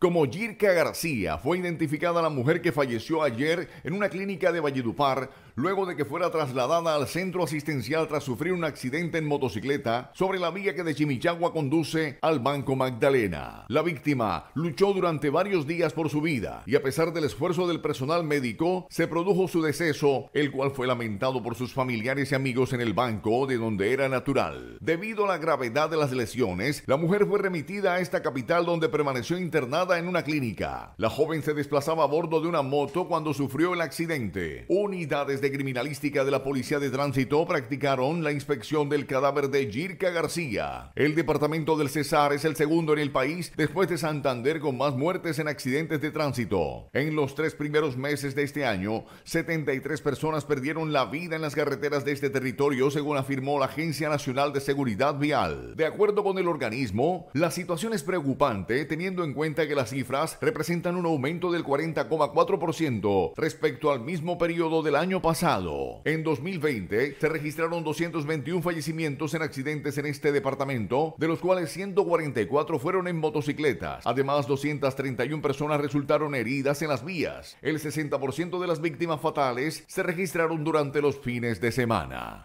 Como Yirka García, fue identificada la mujer que falleció ayer en una clínica de Valledupar luego de que fuera trasladada al centro asistencial tras sufrir un accidente en motocicleta sobre la vía que de Chimichagua conduce al Banco Magdalena. La víctima luchó durante varios días por su vida y a pesar del esfuerzo del personal médico, se produjo su deceso, el cual fue lamentado por sus familiares y amigos en el banco de donde era natural. Debido a la gravedad de las lesiones, la mujer fue remitida a esta capital donde permaneció internada en una clínica. La joven se desplazaba a bordo de una moto cuando sufrió el accidente. Unidades de criminalística de la Policía de Tránsito practicaron la inspección del cadáver de Yirka García. El departamento del Cesar es el segundo en el país después de Santander con más muertes en accidentes de tránsito. En los tres primeros meses de este año, 73 personas perdieron la vida en las carreteras de este territorio, según afirmó la Agencia Nacional de Seguridad Vial. De acuerdo con el organismo, la situación es preocupante teniendo en cuenta que la las cifras representan un aumento del 40,4% respecto al mismo periodo del año pasado. En 2020 se registraron 221 fallecimientos en accidentes en este departamento, de los cuales 144 fueron en motocicletas. Además, 231 personas resultaron heridas en las vías. El 60% de las víctimas fatales se registraron durante los fines de semana.